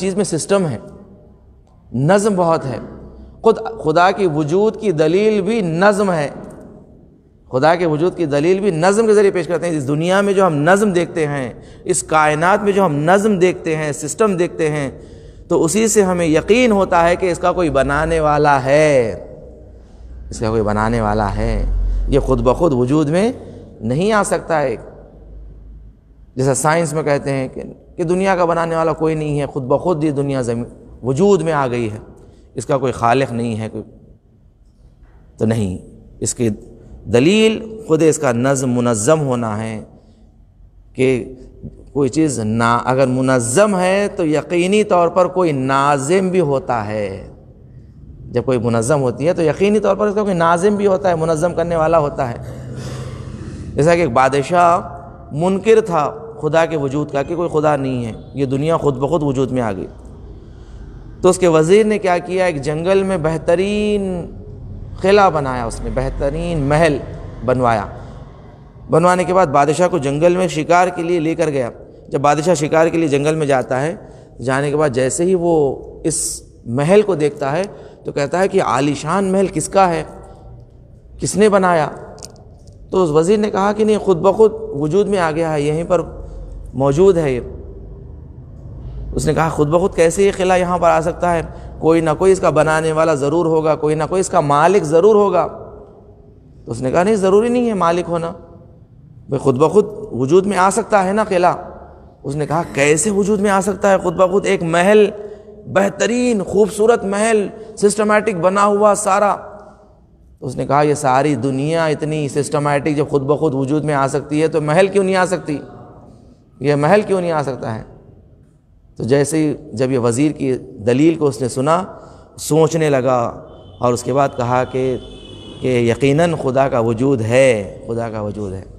चीज़ में सिस्टम है नज़म बहुत है खुद खुदा की वजूद की दलील भी नज़म है खुदा के वजूद की दलील भी नज़म के ज़रिए पेश करते हैं इस दुनिया में जो हम नज़म देखते हैं इस कायनात में जो हम नज़म देखते हैं सिस्टम देखते हैं तो उसी से हमें यकीन होता है कि इसका कोई बनाने वाला है इसका कोई बनाने वाला है ये खुद ब खुद वजूद में नहीं आ सकता है जैसा साइंस में कहते हैं कि कि दुनिया का बनाने वाला कोई नहीं है खुद ब खुद ये दुनिया ज़मीन वजूद में आ गई है इसका कोई खालिक नहीं है कोई तो नहीं इसकी दलील ख़ुद इसका नज़म मुनज़म होना है कि कोई चीज़ ना अगर मुनज़म है तो यकीनी तौर पर कोई नाजिम भी होता है जब कोई मुनज़म होती है तो यकीनी तौर पर इसका कोई नाजिम भी होता है मुनज़म करने वाला होता है जैसा कि एक बादशाह मुनकर था खुदा के वजूद का कि कोई खुदा नहीं है ये दुनिया खुद ब खुद वजूद में आ गई तो उसके वज़ीर ने क्या किया एक जंगल में बेहतरीन किला बनाया उसने बेहतरीन महल बनवाया बनवाने के बाद बादशाह को जंगल में शिकार के लिए लेकर गया जब बादशाह शिकार के लिए जंगल में जाता है जाने के बाद जैसे ही वो इस महल को देखता है तो कहता है कि आलीशान महल किसका है किसने बनाया तो उस वज़ीर ने कहा कि नहीं खुद ब खुद वजूद में आ गया है यहीं पर मौजूद है ये उसने कहा खुद ब खुद कैसे ये किला यहाँ पर आ सकता है कोई ना कोई इसका बनाने वाला ज़रूर होगा कोई ना कोई इसका मालिक ज़रूर होगा तो उसने कहा नहीं ज़रूरी नहीं है मालिक होना भाई खुद ब खुद वजूद में आ सकता है ना किला उसने कहा कैसे वजूद में आ सकता है खुद ब खुद एक महल बेहतरीन खूबसूरत महल सिस्टमेटिक बना हुआ सारा तो उसने कहा ये सारी दुनिया इतनी सिस्टमेटिक जब खुद ब खुद वजूद में आ सकती है तो महल क्यों नहीं आ सकती यह महल क्यों नहीं आ सकता है तो जैसे ही जब यह वज़ीर की दलील को उसने सुना सोचने लगा और उसके बाद कहा कि कि यकीनन खुदा का वजूद है खुदा का वजूद है